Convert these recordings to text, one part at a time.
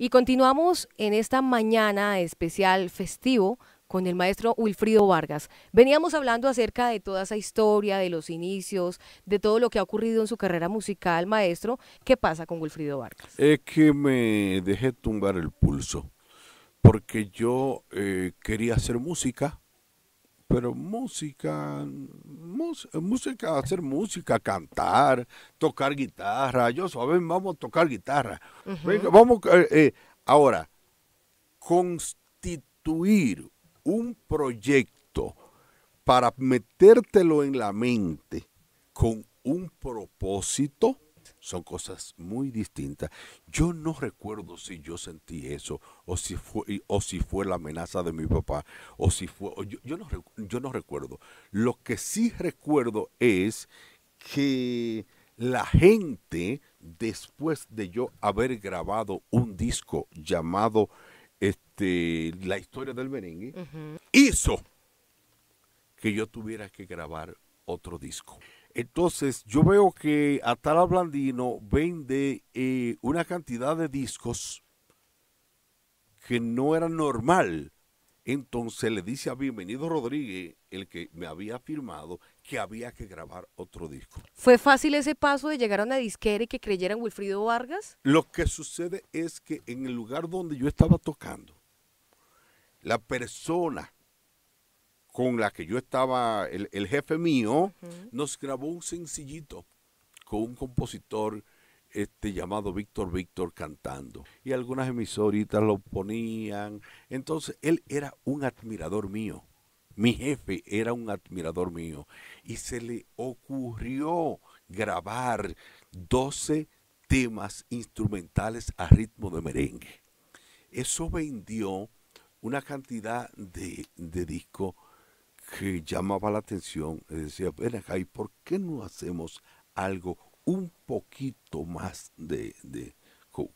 Y continuamos en esta mañana especial festivo con el maestro Wilfrido Vargas. Veníamos hablando acerca de toda esa historia, de los inicios, de todo lo que ha ocurrido en su carrera musical, maestro. ¿Qué pasa con Wilfrido Vargas? Es que me dejé tumbar el pulso, porque yo eh, quería hacer música, pero música, música, hacer música, cantar, tocar guitarra. Yo saben, vamos a tocar guitarra. vamos eh, eh, ahora constituir un proyecto para metértelo en la mente con un propósito son cosas muy distintas. Yo no recuerdo si yo sentí eso o si fue, o si fue la amenaza de mi papá o si fue... yo, no, recuerdo. Lo que sí recuerdo es que la gente, después de yo haber grabado un disco llamado este, La historia del merengue, hizo que yo tuviera que grabar otro disco. Entonces, yo veo que Atala Blandino vende eh, una cantidad de discos que no era normal. Entonces le dice a Bienvenido Rodríguez, el que me había firmado, que había que grabar otro disco. ¿Fue fácil ese paso de llegar a una disquera y que creyeran Wilfrido Vargas? Lo que sucede es que en el lugar donde yo estaba tocando, la persona con la que yo estaba, el, jefe mío, nos grabó un sencillito con un compositor este, llamado Víctor Víctor cantando. Y algunas emisoritas lo ponían. Entonces, él era un admirador mío. Mi jefe era un admirador mío. Y se le ocurrió grabar 12 temas instrumentales a ritmo de merengue. Eso vendió una cantidad de, de discos que llamaba la atención decía, ven acá, ¿y por qué no hacemos algo un poquito más de,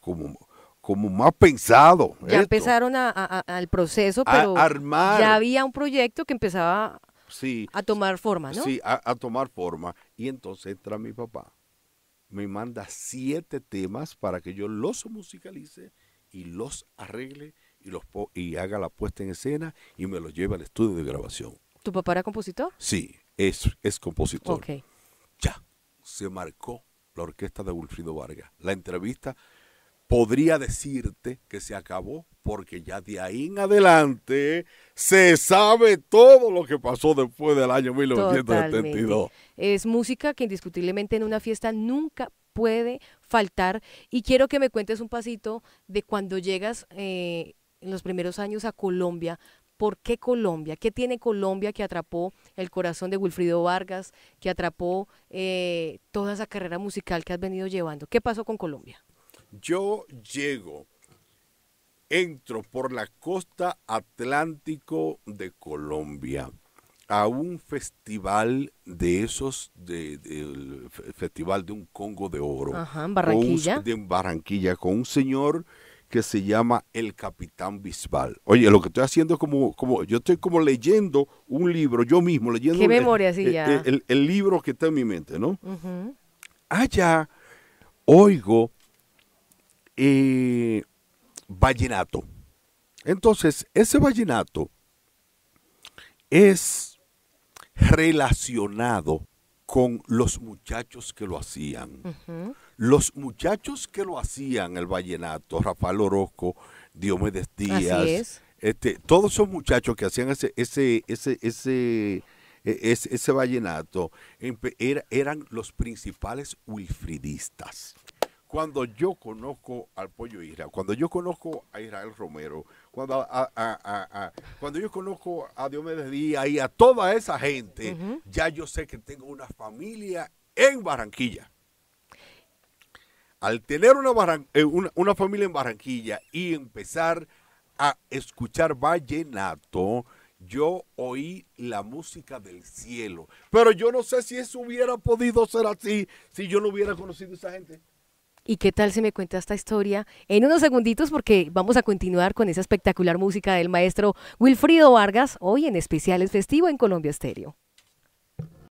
como, como más pensado? Ya empezaron al proceso, pero ya había un proyecto que empezaba a tomar forma, ¿no? Sí, a, tomar forma. Y entonces entra mi papá, me manda siete temas para que yo los musicalice y los arregle y, los y haga la puesta en escena y me los lleve al estudio de grabación. ¿Tu papá era compositor? Sí, es, es compositor. Ya, se marcó la orquesta de Wilfrido Vargas. La entrevista podría decirte que se acabó porque ya de ahí en adelante se sabe todo lo que pasó después del año 1972. Es música que indiscutiblemente en una fiesta nunca puede faltar y quiero que me cuentes un pasito de cuando llegas eh, en los primeros años a Colombia ¿Por qué Colombia? ¿Qué tiene Colombia que atrapó el corazón de Wilfrido Vargas, que atrapó eh, toda esa carrera musical que has venido llevando? ¿Qué pasó con Colombia? Yo llego, entro por la costa atlántico de Colombia a un festival de esos, de, festival de un Congo de Oro. Ajá, en Barranquilla. de, Barranquilla, con un señor que se llama El Capitán Bisbal. Oye, lo que estoy haciendo es como, como yo estoy como leyendo un libro, yo mismo leyendo. Qué memoria, el, sí, ya. El, libro que está en mi mente, ¿no? Allá oigo eh, vallenato. Entonces, ese vallenato es relacionado con los muchachos que lo hacían. Ajá los muchachos que lo hacían el vallenato, Rafael Orozco, Diomedes Díaz, este, todos esos muchachos que hacían ese, ese, ese, ese, e, ese, vallenato, eran los principales wilfridistas. Cuando yo conozco al Pollo Israel, cuando yo conozco a Israel Romero, cuando, cuando yo conozco a Diomedes Díaz y a toda esa gente, ya yo sé que tengo una familia en Barranquilla al tener eh, una, una, familia en Barranquilla y empezar a escuchar vallenato, yo oí la música del cielo. Pero yo no sé si eso hubiera podido ser así si yo no hubiera conocido a esa gente. ¿Y qué tal se me cuenta esta historia? En unos segunditos porque vamos a continuar con esa espectacular música del maestro Wilfrido Vargas, hoy en especiales festivo en Colombia Estéreo.